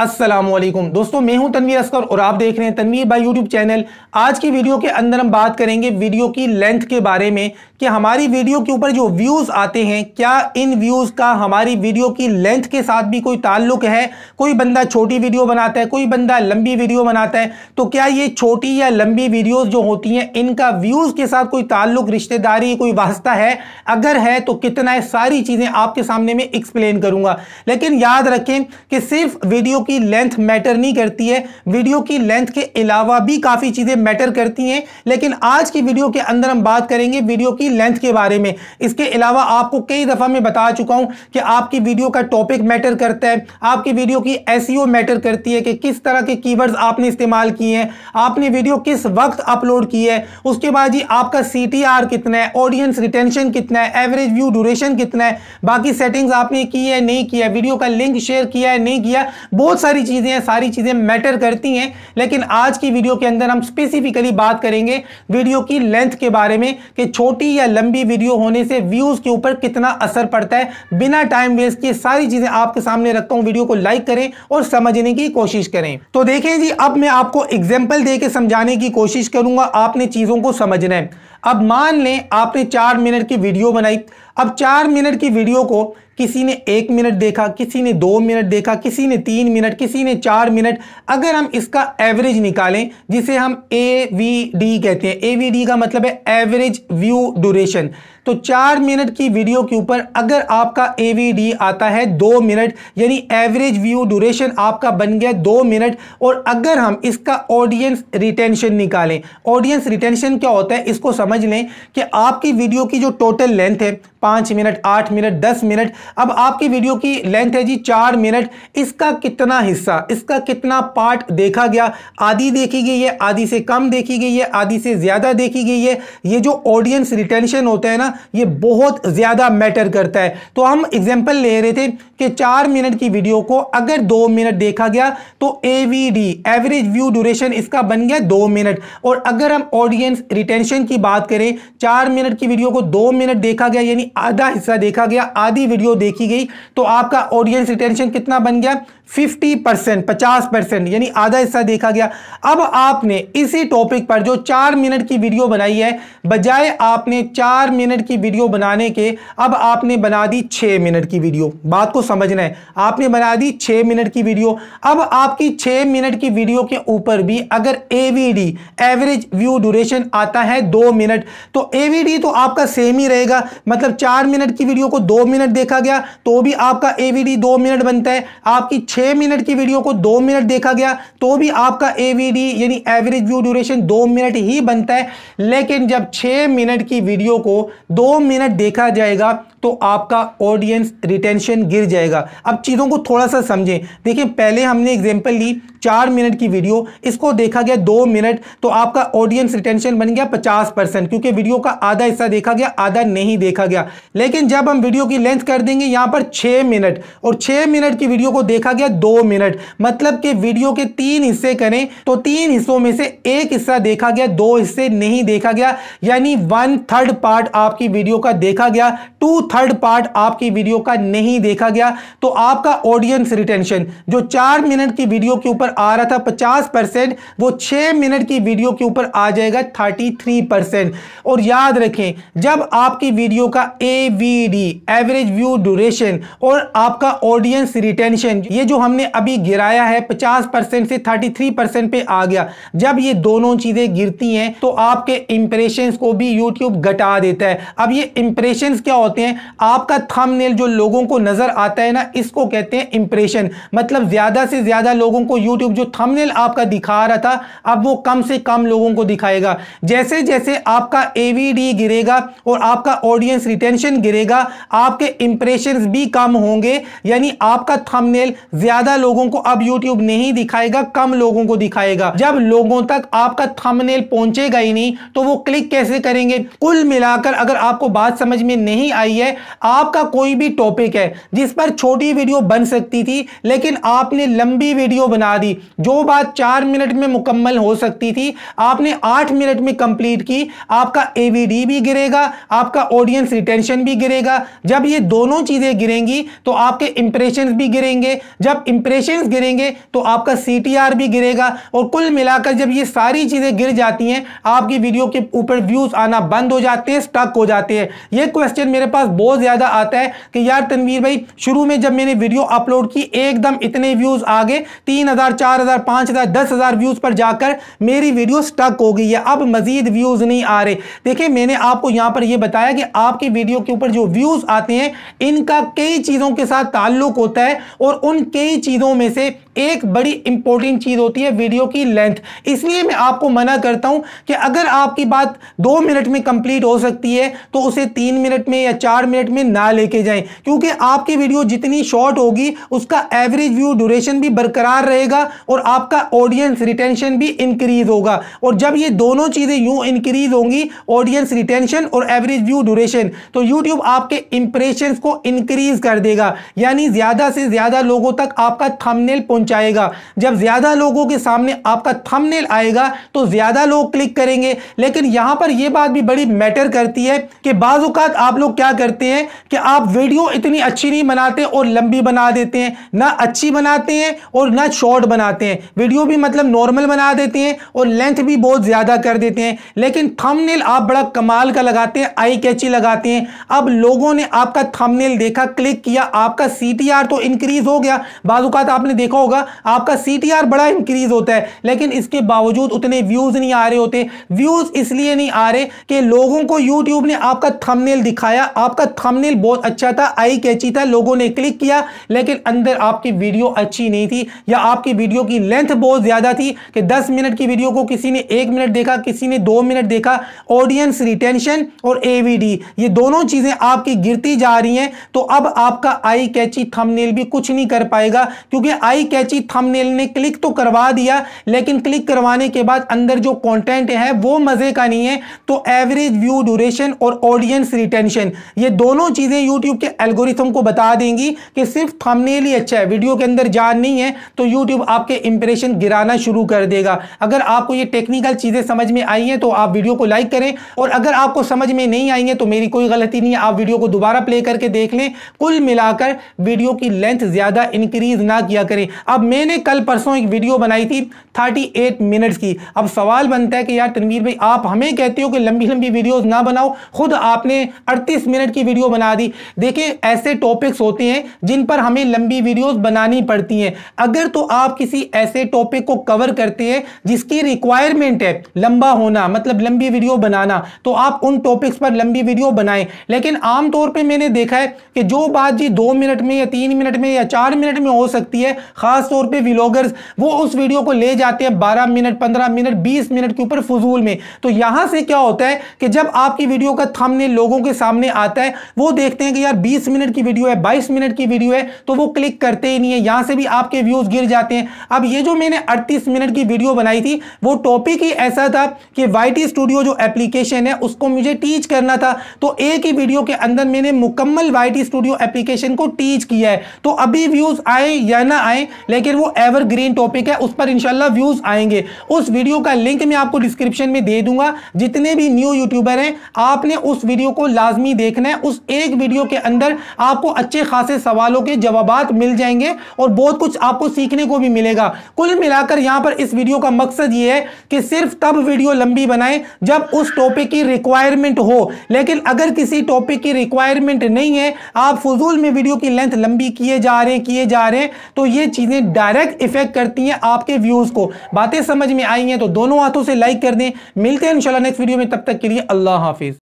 अस्सलाम वालेकुम दोस्तों मैं हूं तनवीर असकर और आप देख रहे हैं तनवीर भाई यूट्यूब चैनल आज की वीडियो के अंदर हम बात करेंगे वीडियो की लेंथ के बारे में कि हमारी वीडियो के ऊपर जो व्यूज़ आते हैं क्या इन व्यूज़ का हमारी वीडियो की लेंथ के साथ भी कोई ताल्लुक है कोई बंदा छोटी वीडियो बनाता है कोई बंदा लंबी वीडियो बनाता है तो क्या ये छोटी या लंबी वीडियोज़ जो होती हैं इनका व्यूज़ के साथ कोई ताल्लुक रिश्तेदारी कोई वास्ता है अगर है तो कितना है सारी चीज़ें आपके सामने में एक्सप्लेन करूँगा लेकिन याद रखें कि सिर्फ वीडियो की लेंथ मैटर नहीं करती है वीडियो की लेंथ के अलावा भी काफ़ी चीज़ें मैटर करती हैं लेकिन आज की वीडियो के अंदर हम बात करेंगे वीडियो की लेंथ के बारे में इसके अलावा आपको कई दफ़ा मैं बता चुका हूँ कि आपकी वीडियो का टॉपिक मैटर करता है आपकी वीडियो की एस मैटर e करती है कि किस तरह के कीवर्ड्स आपने इस्तेमाल किए हैं आपने वीडियो किस वक्त अपलोड की है उसके बाद जी आपका सी कितना है ऑडियंस रिटेंशन कितना है एवरेज व्यू ड्यूरेशन कितना है बाकी सेटिंग्स आपने की है नहीं किया वीडियो का लिंक शेयर किया है नहीं किया बहुत बहुत सारी चीज़ें हैं सारी चीज़ें मैटर करती हैं लेकिन आज की वीडियो के अंदर हम स्पेसिफिकली बात करेंगे वीडियो की लेंथ के बारे में कि छोटी या लंबी वीडियो होने से व्यूज़ के ऊपर कितना असर पड़ता है बिना टाइम वेस्ट किए सारी चीज़ें आपके सामने रखता हूं वीडियो को लाइक करें और समझने की कोशिश करें तो देखें जी अब मैं आपको एग्जाम्पल दे समझाने की कोशिश करूंगा आपने चीज़ों को समझना है अब मान लें आपने चार मिनट की वीडियो बनाई अब चार मिनट की वीडियो को किसी ने एक मिनट देखा किसी ने दो मिनट देखा किसी ने तीन मिनट किसी ने चार मिनट अगर हम इसका एवरेज निकालें जिसे हम ए वी डी कहते हैं ए वी डी का मतलब है एवरेज व्यू ड्यूरेशन तो चार मिनट की वीडियो के ऊपर अगर आपका ए आता है दो मिनट यानी एवरेज व्यू ड्यूरेशन आपका बन गया दो मिनट और अगर हम इसका ऑडियंस रिटेंशन निकालें ऑडियंस रिटेंशन क्या होता है इसको समझ लें कि आपकी वीडियो की जो टोटल लेंथ है पाँच मिनट आठ मिनट दस मिनट अब आपकी वीडियो की लेंथ है जी चार मिनट इसका कितना हिस्सा इसका कितना पार्ट देखा गया आधी देखी गई है आधी से कम देखी गई है आधी से ज़्यादा देखी गई है ये जो ऑडियंस रिटेंशन होता है ना ये बहुत ज़्यादा मैटर करता है तो हम एग्जांपल ले रहे थे कि चार मिनट की वीडियो को अगर दो मिनट देखा गया तो एवीडी एवरेज व्यू ड्यूरेशन इसका बन गया दो मिनट और अगर हम ऑडियंस रिटेंशन की बात करें चार मिनट की वीडियो को दो मिनट देखा गया यानी आधा हिस्सा देखा गया आधी वीडियो देखी गई तो आपका ऑडियंस रिटेंशन कितना बन गया 50 परसेंट पचास परसेंट यानी आधा हिस्सा देखा गया अब आपने इसी टॉपिक पर जो चार मिनट की वीडियो बनाई है बजाय आपने चार मिनट की वीडियो बनाने के अब आपने बना दी छः मिनट की वीडियो बात को समझना है आपने बना दी छः मिनट की वीडियो अब आपकी छः मिनट की वीडियो के ऊपर भी अगर ए एवरेज व्यू ड्यूरेशन आता है दो मिनट तो ए तो आपका सेम ही रहेगा मतलब चार मिनट की वीडियो को दो मिनट देखा गया तो भी आपका ए वी मिनट बनता है आपकी छः मिनट की वीडियो को दो मिनट देखा गया तो भी आपका A V average view duration दो मिनट ही बनता है लेकिन जब छः मिनट की वीडियो को दो मिनट देखा जाएगा तो आपका ऑडियंस रिटेंशन गिर जाएगा अब चीज़ों को थोड़ा सा समझें देखिए पहले हमने एग्जाम्पल ली चार मिनट की वीडियो इसको देखा गया दो मिनट तो आपका ऑडियंस रिटेंशन बन गया पचास परसेंट क्योंकि वीडियो का आधा हिस्सा देखा गया आधा नहीं देखा गया लेकिन जब हम वीडियो की लेंथ कर देंगे यहाँ पर छः मिनट और छः मिनट की वीडियो को देखा गया गया दो मिनट मतलब कि वीडियो के तीन हिस्से करें तो तीन हिस्सों में से एक हिस्सा देखा गया दो हिस्से नहीं देखा गया यानी वन थर्ड पार्ट आपकी वीडियो का देखा गया टू थर्ड पार्ट आपकी वीडियो का नहीं देखा गया तो आपका ऑडियंस रिटेंशन जो चार मिनट की वीडियो के ऊपर आ रहा था पचास वो छह मिनट की वीडियो के ऊपर आ जाएगा थर्टी और याद रखें जब आपकी वीडियो का ए एवरेज व्यू ड्यूरेशन और आपका ऑडियंस रिटेंशन ये जो जो हमने अभी गिराया है 50 परसेंट से 33 परसेंट पे आ गया जब ये दोनों चीज़ें गिरती हैं तो आपके इंप्रेशन को भी यूट्यूब घटा देता है अब ये इंप्रेशन क्या होते हैं आपका थंबनेल जो लोगों को नज़र आता है ना इसको कहते हैं इंप्रेशन मतलब ज़्यादा से ज़्यादा लोगों को यूट्यूब जो थंबनेल आपका दिखा रहा था अब वो कम से कम लोगों को दिखाएगा जैसे जैसे आपका एवीडी गिरेगा और आपका ऑडियंस रिटेंशन गिरेगा आपके इंप्रेशन भी कम होंगे यानी आपका थमनेल ज्यादा लोगों को अब यूट्यूब नहीं दिखाएगा कम लोगों को दिखाएगा जब लोगों तक आपका थमनेल पहुंचेगा ही नहीं तो वो क्लिक कैसे करेंगे कुल मिलाकर अगर आपको बात समझ में नहीं आई है आपका कोई भी टॉपिक है जिस पर छोटी वीडियो बन सकती थी लेकिन आपने लंबी वीडियो बना दी जो बात चार मिनट में मुकम्मल हो सकती थी आपने आठ मिनट में कंप्लीट की आपका एवीडी भी गिरेगा आपका ऑडियंस रिटेंशन भी गिरेगा जब ये दोनों चीज़ें गिरेंगी तो आपके इंप्रेशन भी गिरेंगे जब आप इंप्रेशन गिरेंगे तो आपका सी भी गिरेगा और कुल मिलाकर जब ये सारी चीज़ें गिर जाती हैं आपकी वीडियो के ऊपर व्यूज़ आना बंद हो जाते हैं स्टक हो जाते हैं ये क्वेश्चन मेरे पास बहुत ज़्यादा आता है कि यार तनवीर भाई शुरू में जब मैंने वीडियो अपलोड की एकदम इतने व्यूज़ आ गए तीन हज़ार चार हज़ार पाँच हज़ार दस हज़ार व्यूज़ पर जाकर मेरी वीडियो स्टक हो गई है अब मज़ीद व्यूज़ नहीं आ रहे देखिए मैंने आपको यहां पर यह बताया कि आपकी वीडियो के ऊपर जो व्यूज़ आते हैं इनका कई चीज़ों के साथ ताल्लुक होता है और उन कई कई चीज़ों में से एक बड़ी इंपॉर्टेंट चीज़ होती है वीडियो की लेंथ इसलिए मैं आपको मना करता हूं कि अगर आपकी बात दो मिनट में कंप्लीट हो सकती है तो उसे तीन मिनट में या चार मिनट में ना लेके जाएं क्योंकि आपकी वीडियो जितनी शॉर्ट होगी उसका एवरेज व्यू ड्यूरेशन भी बरकरार रहेगा और आपका ऑडियंस रिटेंशन भी इंक्रीज होगा और जब ये दोनों चीज़ें यूँ इंक्रीज होंगी ऑडियंस रिटेंशन और एवरेज व्यू ड्यूरेशन तो यूट्यूब आपके इंप्रेशन को इंक्रीज कर देगा यानी ज़्यादा से ज़्यादा लोगों तक आपका थंबनेल पहुंचाएगा जब ज़्यादा लोगों के सामने आपका थंबनेल आएगा तो ज़्यादा लोग क्लिक करेंगे लेकिन यहां पर यह बात भी बड़ी मैटर करती है कि बाजूकात आप लोग क्या करते हैं कि आप वीडियो इतनी अच्छी नहीं बनाते और लंबी बना देते हैं ना अच्छी बनाते हैं और ना शॉर्ट बनाते हैं वीडियो भी मतलब नॉर्मल बना देते हैं और लेंथ भी बहुत ज़्यादा कर देते हैं लेकिन थंबनेल आप बड़ा कमाल का लगाते हैं आई कैची लगाते हैं अब लोगों ने आपका थंबनेल देखा क्लिक किया आपका सी तो इंक्रीज़ हो गया बाजूकात आपने देखा होगा आपका सी बड़ा इंक्रीज होता है लेकिन इसके बावजूद उतने व्यूज़ नहीं आ रहे होते व्यूज़ इसलिए नहीं आ रहे कि लोगों को यूट्यूब ने आपका थमनेल दिखाया आपका थमनेल बहुत अच्छा था आई कैची था लोगों ने क्लिक किया लेकिन अंदर आपकी वीडियो अच्छी नहीं थी या आपकी वीडियो की लेंथ बहुत ज़्यादा थी कि दस मिनट की वीडियो को किसी ने एक मिनट देखा किसी ने दो मिनट देखा ऑडियंस रिटेंशन और एवीडी ये दोनों चीज़ें आपकी गिरती जा रही हैं तो अब आपका आई कैची थमनेल भी कुछ नहीं कर पाएगा जाएगा क्योंकि आई कैची थंबनेल ने क्लिक तो करवा दिया लेकिन क्लिक करवाने के बाद अंदर जो कंटेंट है वो मज़े का नहीं है तो एवरेज व्यू ड्यूरेशन और ऑडियंस रिटेंशन ये दोनों चीज़ें यूट्यूब के एल्गोरिथम को बता देंगी कि सिर्फ थंबनेल ही अच्छा है वीडियो के अंदर जान नहीं है तो यूट्यूब आपके इंप्रेशन गिराना शुरू कर देगा अगर आपको ये टेक्निकल चीज़ें समझ में आई हैं तो आप वीडियो को लाइक करें और अगर आपको समझ में नहीं आई है तो मेरी कोई गलती नहीं है आप वीडियो को दोबारा प्ले करके देख लें कुल मिलाकर वीडियो की लेंथ ज़्यादा इंक्रीज इंक्रीज ना किया करें अब मैंने कल परसों एक वीडियो बनाई थी 38 मिनट्स की अब सवाल बनता है कि यार तनवीर भाई आप हमें कहते हो कि लंबी लंबी वीडियोस ना बनाओ खुद आपने 38 मिनट की वीडियो बना दी देखिए ऐसे टॉपिक्स होते हैं जिन पर हमें लंबी वीडियोज बनानी पड़ती हैं अगर तो आप किसी ऐसे टॉपिक को कवर करते हैं जिसकी रिक्वायरमेंट है लंबा होना मतलब लंबी वीडियो बनाना तो आप उन टॉपिक्स पर लंबी वीडियो बनाएं लेकिन आमतौर पर मैंने देखा है कि जो बात जी दो मिनट में या तीन मिनट में या चार मिनट में हो सकती है खास तौर पे व्लॉगर्स वो उस वीडियो को ले जाते हैं 12 मिनट 15 मिनट 20 मिनट के ऊपर फजूल में तो यहां से क्या होता है कि जब आपकी वीडियो का थंबनेल लोगों के सामने आता है वो देखते हैं कि यार 20 मिनट की वीडियो है 22 मिनट की वीडियो है तो वो क्लिक करते ही नहीं है यहां से भी आपके व्यूज गिर जाते हैं अब ये जो मैंने अड़तीस मिनट की वीडियो बनाई थी वो टॉपिक ही ऐसा था कि वाई स्टूडियो जो एप्लीकेशन है उसको मुझे टीच करना था तो एक ही वीडियो के अंदर मैंने मुकम्मल वाई स्टूडियो एप्लीकेशन को टीच किया है तो अभी व्यूज आए या ना आए लेकिन वो एवरग्रीन टॉपिक है उस पर इनशाला व्यूज आएंगे उस वीडियो का लिंक मैं आपको डिस्क्रिप्शन में दे दूंगा जितने भी न्यू यूट्यूबर हैं आपने उस वीडियो को लाजमी देखना है उस एक वीडियो के अंदर आपको अच्छे खासे सवालों के जवाब मिल जाएंगे और बहुत कुछ आपको सीखने को भी मिलेगा कुल मिलाकर यहां पर इस वीडियो का मकसद यह है कि सिर्फ तब वीडियो लंबी बनाए जब उस टॉपिक की रिक्वायरमेंट हो लेकिन अगर किसी टॉपिक की रिक्वायरमेंट नहीं है आप फजूल में वीडियो की लेंथ लंबी किए जा रहे हैं किए जा आ रहे हैं तो ये चीज़ें डायरेक्ट इफेक्ट करती हैं आपके व्यूज़ को बातें समझ में आई हैं तो दोनों हाथों से लाइक कर दें मिलते हैं इंशाल्लाह नेक्स्ट वीडियो में तब तक के लिए अल्लाह हाफिज़